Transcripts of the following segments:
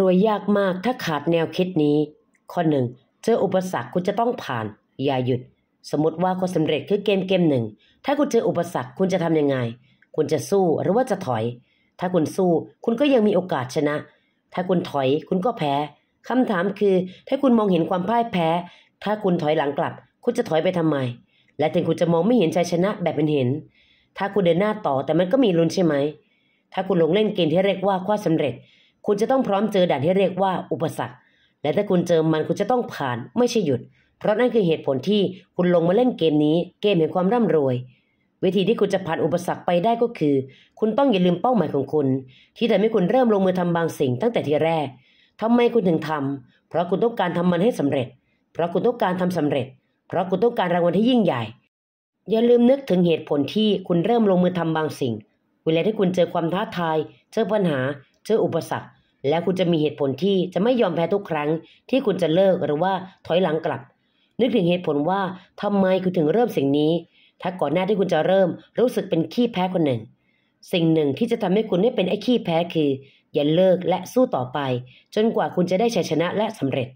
รวยยากมาก ถ้าขาดแนวคิดนี้ ข้อหนึ่งเจออุปสรรคคุณจะต้องผ่าน อย่าหยุด สมมติว่าความสำเร็จคือเกมเกมหนึ่ง ถ้าคุณเจออุปสรรคคุณจะทำยังไง คุณจะสู้หรือว่าจะถอย ถ้าคุณสู้ คุณก็ยังมีโอกาสชนะ ถ้าคุณถอย คุณก็แพ้คำถามคือ ถ้าคุณมองเห็นความพ่ายแพ้ ถ้าคุณถอยหลังกลับ คุณจะถอยไปทำไม และถึงคุณจะมองไม่เห็นชัยชนะแบบเป็นเห็น ถ้าคุณเดินหน้าต่อแต่มันก็มีลุ้นใช่ไหม ถ้าคุณลงเล่นเกมที่เรียกว่าความสำเร็จคุณจะต้องพร้อมเจอด่านที่เรียกว่าอุปสรรค และถ้าคุณเจอมันคุณจะต้องผ่านไม่ใช่หยุด เพราะนั่นคือเหตุผลที่คุณลงมาเล่นเกมนี้ เกมแห่งความร่ำรวย วิธีที่คุณจะผ่านอุปสรรคไปได้ก็คือ คุณต้องอย่าลืมเป้าหมายของคุณ ที่ทำให้คุณเริ่มลงมือทำบางสิ่งตั้งแต่ทีแรก ทำไมคุณถึงทำเพราะคุณต้องการทำมันให้สำเร็จ เพราะคุณต้องการทำสำเร็จ เพราะคุณต้องการรางวัลที่ยิ่งใหญ่ อย่าลืมนึกถึงเหตุผลที่คุณเริ่มลงมือทำบางสิ่ง เวลาที่คุณเจอความท้าทายเจอปัญหาเจออุปสรรค และคุณจะมีเหตุผลที่จะไม่ยอมแพ้ทุกครั้ง ที่คุณจะเลิกหรือว่าถอยหลังกลับ นึกถึงเหตุผลว่าทำไมคุณถึงเริ่มสิ่งนี้ ถ้าก่อนหน้าที่คุณจะเริ่มรู้สึกเป็นขี้แพ้คนหนึ่ง สิ่งหนึ่งที่จะทำให้คุณไม่เป็นไอ้ขี้แพ้คือ อย่าเลิกและสู้ต่อไป จนกว่าคุณจะได้ชัยชนะและสำเร็จ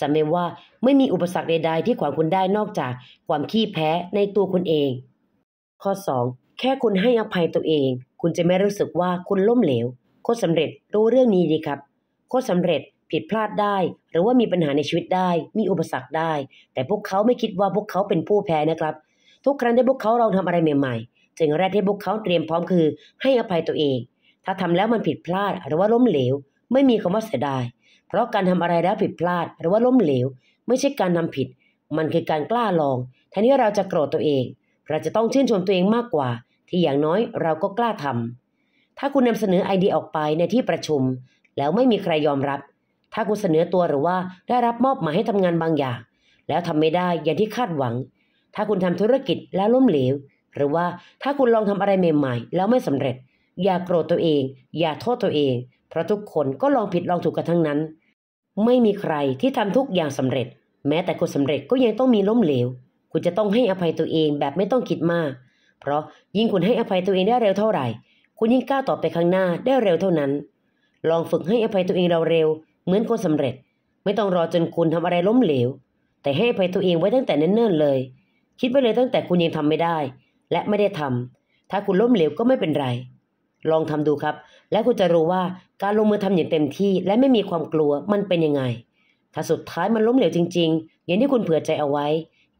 จำไว้ว่าไม่มีอุปสรรคใดๆ ที่ขวางคุณได้นอกจากความขี้แพ้ในตัวคุณเอง ข้อ2แค่คุณให้อภัยตัวเอง คุณจะไม่รู้สึกว่าคุณล้มเหลวคตสำาเร็จรู้เรื่องนี้ดีครับโคตรสาเร็จผิดพลาดได้หรือว่ามีปัญหาในชีวิตได้ มีอุปสรรคได้ แต่พวกเขาไม่คิดว่าพวกเขาเป็นผู้แพ้นะครับทุกครั้งที่พวกเขาลองทำอะไรใหม่ๆสิ่งแรกที่พวกเขาเตรียมพร้อมคือ ให้อภัยตัวเอง ถ้าทำแล้วมันผิดพลาดหรือว่าล้มเหลวไม่มีคำว่าเสียดายเพราะการทำอะไรแล้วผิดพลาดหรือว่าล้มเหลว ไม่ใช่การทำผิด มันคือการกล้าลองแทนที่เราจะโกรธตัวเอง เราจะต้องชื่นชมตัวเองมากกว่า ที่อย่างน้อยเราก็กล้าทำถ้าคุณนำเสนอไอเดียออกไปในที่ประชุม แล้วไม่มีใครยอมรับ ถ้าคุณเสนอตัวหรือว่าได้รับมอบหมายให้ทำงานบางอย่าง แล้วทำไม่ได้อย่างที่คาดหวัง ถ้าคุณทำธุรกิจแล้วล้มเหลว หรือว่าถ้าคุณลองทำอะไรใหม่ๆแล้วไม่สำเร็จ อย่ากโกรธตัวเองอย่าโทษตัวเอง เพราะทุกคนก็ลองผิดลองถูกกันทั้งนั้น ไม่มีใครที่ทำทุกอย่างสำเร็จ แม้แต่คนสำเร็จก็ยังต้องมีล้มเหลว คุณจะต้องให้อภัยตัวเองแบบไม่ต้องคิดมากเพราะยิ่งคุณให้อภัยตัวเองได้เร็วเท่าไหร่คุณยิ่งก้าวต่อไปข้างหน้าได้เร็วเท่านั้น ลองฝึกให้อภัยตัวเองเราเร็ว เหมือนคนสำเร็จ ไม่ต้องรอจนคุณทำอะไรล้มเหลว แต่ให้อภัยตัวเองไว้ตั้งแต่เนิ่นๆเลย คิดไปเลยตั้งแต่คุณยังทำไม่ได้ และไม่ได้ทำ ถ้าคุณล้มเหลวก็ไม่เป็นไร ลองทำดูครับ และคุณจะรู้ว่าการลงมือทำอย่างเต็มที่ และไม่มีความกลัวมันเป็นยังไง ถ้าสุดท้ายมันล้มเหลวจริงๆ อย่างที่คุณเผื่อใจเอาไว้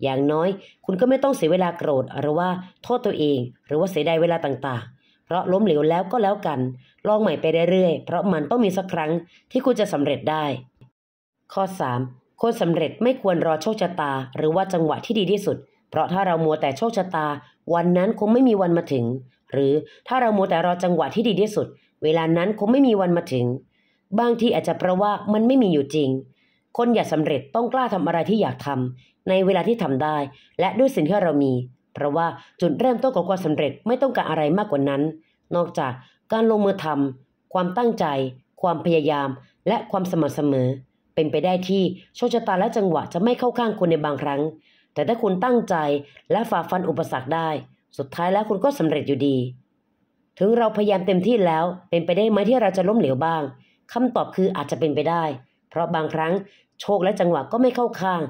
อย่างน้อยคุณก็ไม่ต้องเสียเวลาโกรธหรือว่าโทษตัวเอง หรือว่าเสียดายเวลาต่างๆเพราะล้มเหลวแล้วก็แล้วกัน ลองใหม่ไปเรื่อยๆเพราะมันต้องมีสักครั้งที่คุณจะสำเร็จได้ ข้อ 3. คนสำเร็จไม่ควรรอโชคชะตาหรือว่าจังหวะที่ดีที่สุด เพราะถ้าเรามัวแต่โชคชะตา วันนั้นคงไม่มีวันมาถึง หรือถ้าเรามัวแต่รอจังหวะที่ดีที่สุด เวลานั้นคงไม่มีวันมาถึงบางทีอาจจะเพราะว่ามันไม่มีอยู่จริง คนอยากสำเร็จต้องกล้าทำอะไรที่อยากทำในเวลาที่ทำได้ และด้วยสิ่งที่เรามีเพราะว่าจุดเริ่มต้นของความสำเร็จไม่ต้องการอะไรมากกว่านั้น นอกจากการลงมือทำความตั้งใจ ความพยายาม และความสม่ำเสมอ เป็นไปได้ที่โชคชะตาและจังหวะจะไม่เข้าข้างคุณในบางครั้ง แต่ถ้าคุณตั้งใจและฝ่าฟันอุปสรรคได้ สุดท้ายแล้วคุณก็สำเร็จอยู่ดี ถึงเราพยายามเต็มที่แล้ว เป็นไปได้ไหมที่เราจะล้มเหลวบ้าง คำตอบคืออาจจะเป็นไปได้ เพราะบางครั้งโชคและจังหวะก็ไม่เข้าข้าง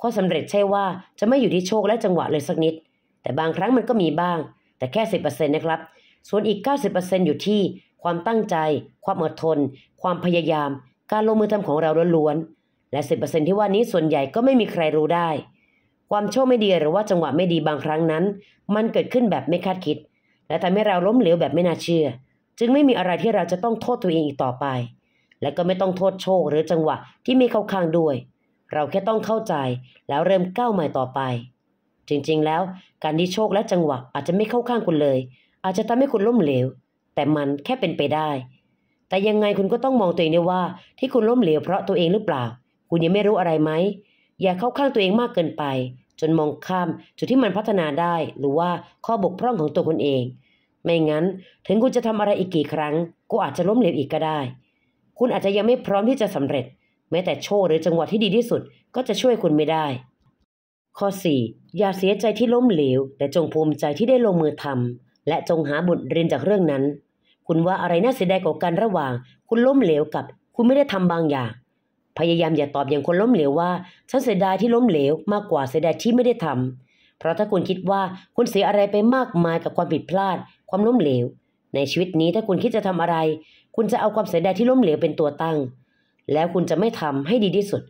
ความสำเร็จใช่ว่าจะไม่อยู่ที่โชคและจังหวะเลยสักนิดแต่บางครั้งมันก็มีบ้าง แต่แค่ 10%นะครับ ส่วนอีก 90%อยู่ที่ ความตั้งใจ ความอดทน ความพยายาม การลงมือทำของเราล้วนๆและ 10%ที่ว่านี้ส่วนใหญ่ก็ไม่มีใครรู้ได้ ความโชคไม่ดีหรือว่าจังหวะไม่ดีบางครั้งนั้น มันเกิดขึ้นแบบไม่คาดคิด และทำให้เราล้มเหลวแบบไม่น่าเชื่อ จึงไม่มีอะไรที่เราจะต้องโทษตัวเองอีกต่อไป และก็ไม่ต้องโทษโชคหรือจังหวะที่ไม่เข้าข้างด้วย เราแค่ต้องเข้าใจแล้วเริ่มก้าวใหม่ต่อไป จริงๆ แล้วการที่โชคและจังหวะอาจจะไม่เข้าข้างคุณเลย อาจจะทำให้คุณล้มเหลว แต่มันแค่เป็นไปได้ แต่ยังไงคุณก็ต้องมองตัวเองด้วยว่าที่คุณล้มเหลวเพราะตัวเองหรือเปล่า คุณยังไม่รู้อะไรไหม อย่าเข้าข้างตัวเองมากเกินไป จนมองข้ามจุดที่มันพัฒนาได้ หรือว่าข้อบกพร่องของตัวคุณเอง ไม่งั้น ถึงคุณจะทำอะไรอีกกี่ครั้งก็อาจจะล้มเหลวอีกก็ได้ คุณอาจจะยังไม่พร้อมที่จะสำเร็จ แม้แต่โชคหรือจังหวะที่ดีที่สุด ก็จะช่วยคุณไม่ได้ข้อ 4. อย่าเสียใจที่ล้มเหลว แต่จงภูมิใจที่ได้ลงมือทำและจงหาบทเรียนจากเรื่องนั้น คุณว่าอะไรน่าเสียดายกว่ากันระหว่าง คุณล้มเหลวกับ คุณไม่ได้ทำบางอย่างพยายามอย่าตอบอย่างคนล้มเหลวว่า ฉันเสียดายที่ล้มเหลวมากกว่าเสียดายที่ไม่ได้ทำเพราะถ้าคุณคิดว่าคุณเสียอะไรไปมากมายกับความผิดพลาดความล้มเหลว ในชีวิตนี้ถ้าคุณคิดจะทำอะไร คุณจะเอาความเสียดายที่ล้มเหลวเป็นตัวตั้ง แล้วคุณจะไม่ทำให้ดีที่สุด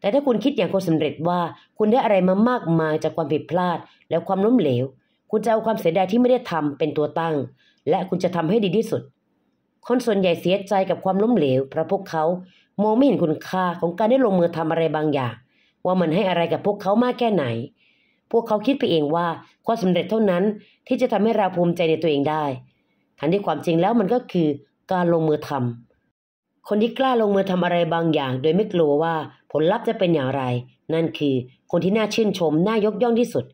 แต่ถ้าคุณคิดอย่างคนสำเร็จว่า คุณได้อะไรมามากมายจากความผิดพลาดและความล้มเหลว คุณจะเอาความเสียดายที่ไม่ได้ทำเป็นตัวตั้ง และคุณจะทำให้ดีที่สุด คนส่วนใหญ่เสียใจกับความล้มเหลวเพราะพวกเขามองไม่เห็นคุณค่าของการได้ลงมือทำอะไรบางอย่าง ว่ามันให้อะไรกับพวกเขามากแค่ไหน พวกเขาคิดไปเองว่าความสำเร็จเท่านั้นที่จะทำให้เราภูมิใจในตัวเองได้ทั้งที่ความจริงแล้วมันก็คือการลงมือทำ คนที่กล้าลงมือทำอะไรบางอย่าง โดยไม่กลัวว่าผลลัพธ์จะเป็นอย่างไร นั่นคือคนที่น่าชื่นชมน่ายกย่องที่สุด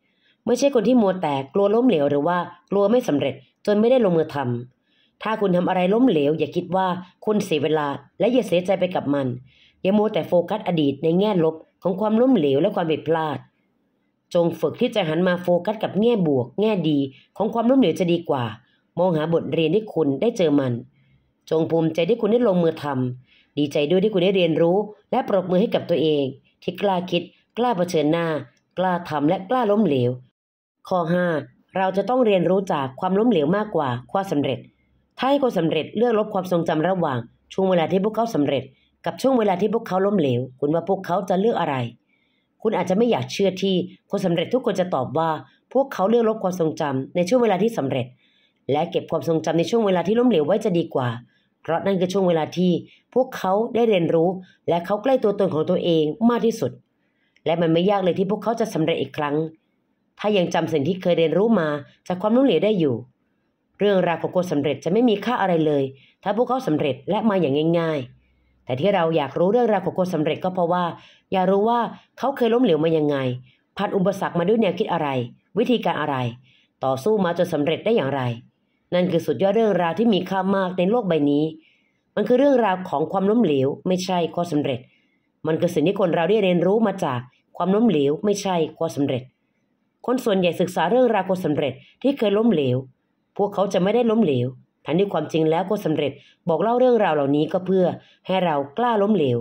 ไม่ใช่คนที่มัวแต่กลัวล้มเหลวหรือว่ากลัวไม่สำเร็จ จนไม่ได้ลงมือทำ ถ้าคุณทำอะไรล้มเหลว อย่าคิดว่าคุณเสียเวลา และอย่าเสียใจไปกับมัน อย่ามัวแต่โฟกัสอดีตในแง่ลบของความล้มเหลวและความผิดพลาดจงฝึกที่จะหันมาโฟกัสกับแง่บวก แง่ดีของความล้มเหลวจะดีกว่า มองหาบทเรียนที่คุณได้เจอมัน จงภูมิใจที่คุณได้ลงมือทำดีใจด้วยที่คุณได้เรียนรู้ และปรบมือให้กับตัวเอง ที่กล้าคิด กล้าเผชิญหน้า กล้าทำและกล้าล้มเหลว ข้อ5เราจะต้องเรียนรู้จากความล้มเหลวมากกว่าความสำเร็จถ้าให้คนสำเร็จเลือกลบความทรงจำระหว่างช่วงเวลาที่พวกเขาสำเร็จกับช่วงเวลาที่พวกเขาล้มเหลว คุณว่าพวกเขาจะเลือกอะไร คุณอาจจะไม่อยากเชื่อที่คนสำเร็จทุกคนจะตอบว่า พวกเขาเลือกลบความทรงจำในช่วงเวลาที่สำเร็จ และเก็บความทรงจำในช่วงเวลาที่ล้มเหลวไว้จะดีกว่าเพราะนั่นคือช่วงเวลาที่ พวกเขาได้เรียนรู้และเขาใกล้ตัวตนของตัวเองมากที่สุด และมันไม่ยากเลยที่พวกเขาจะสำเร็จอีกครั้ง ถ้ายังจำสิ่งที่เคยเรียนรู้มาจากความล้มเหลวได้อยู่ เรื่องราวของคนสำเร็จจะไม่มีค่าอะไรเลย ถ้าพวกเขาสำเร็จและมาอย่างง่าย ๆ แต่ที่เราอยากรู้เรื่องราวของคนสำเร็จก็เพราะว่า อยากรู้ว่าเขาเคยล้มเหลวมายังไงผ่านอุปสรรคมาด้วยแนวคิดอะไร วิธีการอะไร ต่อสู้มาจนสำเร็จได้อย่างไรนั่นคือสุดยอดเรื่องราวที่มีค่ามากในโลกใบนี้ มันคือเรื่องราวของความล้มเหลว ไม่ใช่ข้อสำเร็จ มันคือสิ่งที่คนเราได้เรียนรู้มาจากความล้มเหลว ไม่ใช่ข้อสำเร็จ คนส่วนใหญ่ศึกษาเรื่องราวความสำเร็จที่เคยล้มเหลว พวกเขาจะไม่ได้ล้มเหลว ทันที่ความจริงแล้วก็สำเร็จบอกเล่าเรื่องราวเหล่านี้ก็เพื่อให้เรากล้าล้มเหลว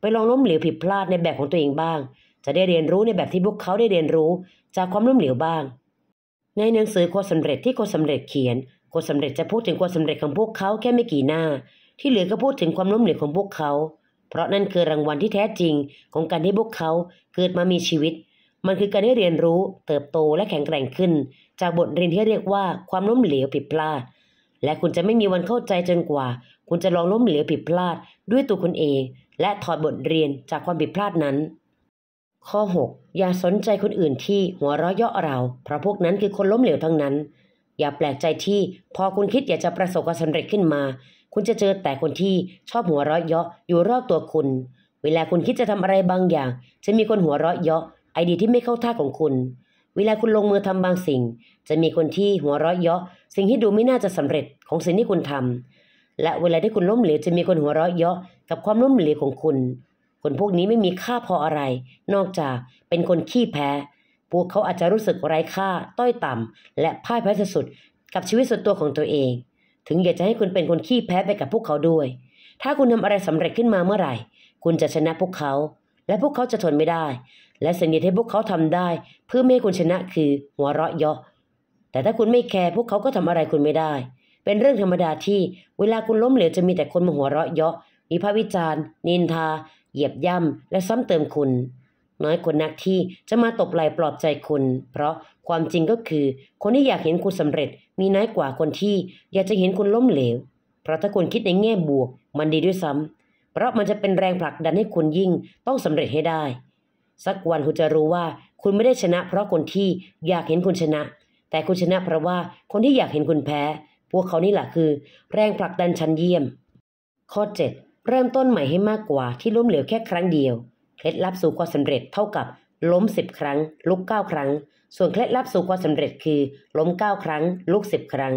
ไปลองล้มเหลวผิดพลาดในแบบของตัวเองบ้าง จะได้เรียนรู้ในแบบที่พวกเขาได้เรียนรู้จากความล้มเหลวบ้าง ในหนังสือความสาเร็จที่คนสาเร็จเขียนคนสำเร็จจะพูดถึงความสำเร็จของพวกเขาแค่ไม่กี่หน้า ที่เหลือก็พูดถึงความล้มเหลวของพวกเขา เพราะนั่นคือรางวัลที่แท้จริง ของการที่พวกเขาเกิดมามีชีวิต มันคือการได้เรียนรู้ เติบโตและแข็งแกร่งขึ้น จากบทเรียนที่เรียกว่าความล้มเหลวผิดพลาด และคุณจะไม่มีวันเข้าใจจนกว่า คุณจะลองล้มเหลวผิดพลาด ด้วยตัวคุณเอง และถอดบทเรียนจากความผิดพลาดนั้น ข้อ 6 อย่าสนใจคนอื่นที่หัวเราะเยาะเราเพราะพวกนั้นคือคนล้มเหลวทั้งนั้นอย่าแปลกใจที่พอคุณคิดอยากจะประสบความสำเร็จขึ้นมา คุณจะเจอแต่คนที่ชอบหัวเราะเยาะอยู่รอบตัวคุณ เวลาคุณคิดจะทำอะไรบางอย่าง จะมีคนหัวเราะเยาะไอเดียที่ไม่เข้าท่าของคุณ เวลาคุณลงมือทำบางสิ่ง จะมีคนที่หัวเราะเยาะสิ่งที่ดูไม่น่าจะสำเร็จของสิ่งที่คุณทำ และเวลาที่คุณล้มเหลวจะมีคนหัวเราะเยาะกับความล้มเหลวของคุณคนพวกนี้ไม่มีค่าพออะไร นอกจากเป็นคนขี้แพ้พวกเขาอาจจะรู้สึกไร้ค่า ต้อยต่ำ และพ่ายแพ้สุดๆกับชีวิตส่วนตัวของตัวเอง ถึงอยากจะให้คุณเป็นคนขี้แพ้ไปกับพวกเขาด้วย ถ้าคุณทำอะไรสำเร็จขึ้นมาเมื่อไหร่ คุณจะชนะพวกเขา และพวกเขาจะทนไม่ได้ และสิ่งที่พวกเขาทำได้ เพื่อไม่ให้คุณชนะคือหัวเราะเยาะแต่ถ้าคุณไม่แคร์พวกเขาก็ทำอะไรคุณไม่ได้ เป็นเรื่องธรรมดาที่ เวลาคุณล้มเหลวจะมีแต่คนมาหัวเราะเยาะมีพาะวิจารณ์นินทา เหยียบย่ำและซ้ำเติมคุณน้อยคนนักที่จะมาตบไหลปลอบใจคุณ เพราะความจริงก็คือ คนที่อยากเห็นคุณสำเร็จ มีน้อยกว่าคนที่อยากจะเห็นคุณล้มเหลว เพราะถ้าคุณคิดในแง่บวก มันดีด้วยซ้ำ เพราะมันจะเป็นแรงผลักดันให้คุณยิ่งต้องสำเร็จให้ได้ สักวันคุณจะรู้ว่า คุณไม่ได้ชนะ เพราะคนที่อยากเห็นคุณชนะ แต่คุณชนะเพราะว่าคนที่อยากเห็นคุณแพ้ พวกเขานี่แหละคือ แรงผลักดันชั้นเยี่ยม ข้อ7เริ่มต้นใหม่ให้มากกว่าที่ล้มเหลวแค่ครั้งเดียวเคล็ดลับสู่ความสำเร็จเท่ากับล้มสิบครั้ง ลุกเก้าครั้ง ส่วนเคล็ดลับสู่ความสำเร็จคือ ล้มเก้าครั้ง ลุกสิบครั้ง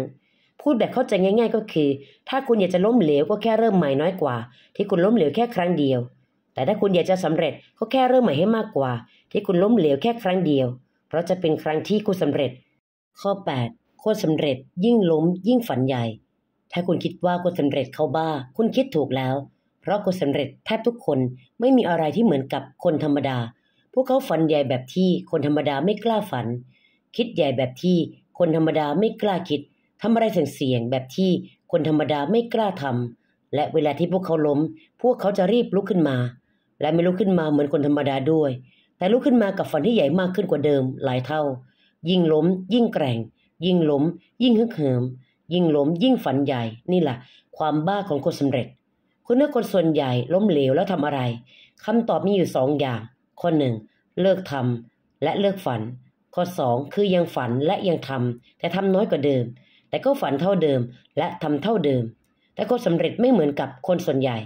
พูดแบบเข้าใจง่าย ๆ ก็คือ ถ้าคุณอยากจะล้มเหลวก็แค่เริ่มใหม่น้อยกว่า ที่คุณล้มเหลวแค่ครั้งเดียว แต่ถ้าคุณอยากจะสำเร็จก็แค่เริ่มใหม่ให้มากกว่า ที่คุณล้มเหลวแค่ครั้งเดียว เพราะจะเป็นครั้งที่คุณสำเร็จข้อ8โคตรสาเร็จยิ่งล้ม ยิ่งฝันใหญ่ ถ้าคุณคิดว่าคุณสำเร็จเข้าบ้า คุณคิดถูกแล้วราะคนสำเร็จแทบทุกคนไม่มีอะไรที่เหมือนกับคนธรรมดา พวกเขาฝันใหญ่แบบที่คนธรรมดาไม่กล้าฝัน คิดใหญ่แบบที่คนธรรมดาไม่กล้าคิดทำอะไรเสี่ยงๆแบบที่คนธรรมดาไม่กล้าทำและเวลาที่พวกเขาล้ม พวกเขาจะรีบลุกขึ้นมา และไม่ลุกขึ้นมาเหมือนคนธรรมดาด้วย แต่ลุกขึ้นมากับฝันที่ใหญ่มากขึ้นกว่าเดิม หลายเท่า ยิ่งล้ม ยิ่งแกร่ง ยิ่งล้ม ยิ่งฮึกเหิม ยิ่งล้มยิ่งฝันใหญ่ นี่แหละความบ้าของคนสำเร็จคุณเลือกคนส่วนใหญ่ล้มเหลวแล้วทำอะไรคำตอบมีอยู่สองอย่างข้อหนึ่งเลิกทำและเลิกฝัน ข้อสองคือยังฝันและยังทำแต่ทำน้อยกว่าเดิม แต่ก็ฝันเท่าเดิมและทำเท่าเดิม แต่ก็สำเร็จไม่เหมือนกับคนส่วนใหญ่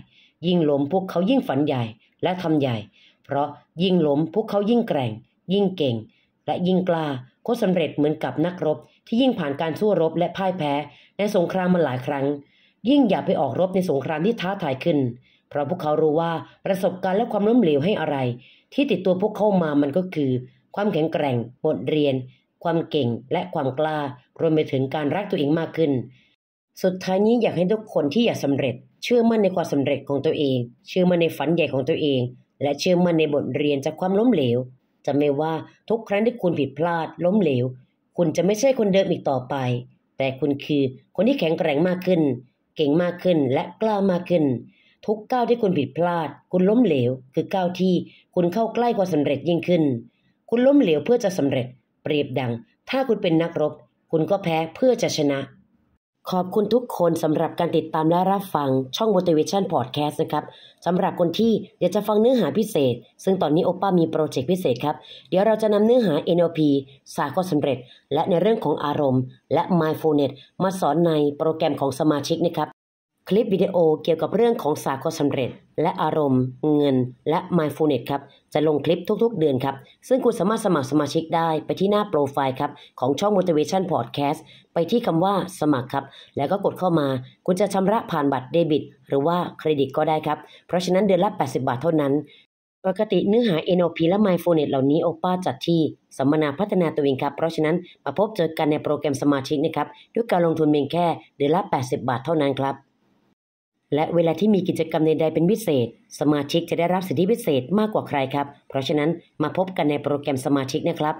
ยิ่งล้มพวกเขายิ่งฝันใหญ่และทำใหญ่ เพราะยิ่งล้มพวกเขายิ่งแกร่ง ยิ่งเก่ง และยิ่งกล้าก็สำเร็จเหมือนกับนักรบที่ยิ่งผ่านการสู้รบและพ่ายแพ้ในสงครามมาหลายครั้งยิ่งอยากไปออกรบในสงครามที่ท้าทายขึ้น เพราะพวกเขารู้ว่าประสบการณ์และความล้มเหลวให้อะไร ที่ติดตัวพวกเขามามันก็คือ ความแข็งแกร่ง บทเรียนความเก่งและความกล้ารวมไปถึงการรักตัวเองมากขึ้น สุดท้ายนี้อยากให้ทุกคนที่อยากสำเร็จ เชื่อมั่นในความสำเร็จของตัวเอง เชื่อมั่นในฝันใหญ่ของตัวเอง และเชื่อมั่นในบทเรียนจากความล้มเหลวจะไม่ว่าทุกครั้งที่คุณผิดพลาดล้มเหลวคุณจะไม่ใช่คนเดิมอีกต่อไป แต่คุณคือ คนที่แข็งแกร่งมากขึ้นเก่งมากขึ้นและกล้ามากขึ้น ทุกก้าวที่คุณผิดพลาด คุณล้มเหลวคือก้าวที่คุณเข้าใกล้ความสำเร็จยิ่งขึ้น คุณล้มเหลวเพื่อจะสำเร็จ เปรียบดัง ถ้าคุณเป็นนักรบ คุณก็แพ้เพื่อจะชนะขอบคุณทุกคนสำหรับการติดตามและรับฟังช่อง Motivation Podcast นะครับสำหรับคนที่อยากจะฟังเนื้อหาพิเศษ ซึ่งตอนนี้โอป้ามีโปรเจกต์พิเศษครับ เดี๋ยวเราจะนำเนื้อหา NLP สาก็สำเร็จ และในเรื่องของอารมณ์และ Mindfulness มาสอนในโปรแกรมของสมาชิกนะครับคลิปวิดีโอเกี่ยวกับเรื่องของสาความสำเร็จ และอารมณ์ เงินและ mindfulness ครับ จะลงคลิปทุก ๆเดือนครับ ซึ่งคุณสามารถสมัครสมาชิกได้ไปที่หน้าโปรไฟล์ครับ ของช่อง motivation podcast ไปที่คำว่าสมัครครับ แล้วก็กดเข้ามา คุณจะชำระผ่านบัตรเดบิตหรือว่าเครดิตก็ได้ครับ เพราะฉะนั้นเดือนละ80 บาทเท่านั้นปกติเนื้อหา NLP และ mindfulness เหล่านี้โอป้าจัดที่สัมมนาพัฒนาตัวเองครับเพราะฉะนั้นมาพบเจอกันในโปรแกรมสมาชิกนะครับด้วยการลงทุนเพียงแค่เดือนละ80 บาทเท่านั้นครับและเวลาที่มีกิจกรรมใดๆเป็นพิเศษ สมาชิกจะได้รับสิทธิพิเศษมากกว่าใครครับ เพราะฉะนั้นมาพบกันในโปรแกรมสมาชิกนะครับ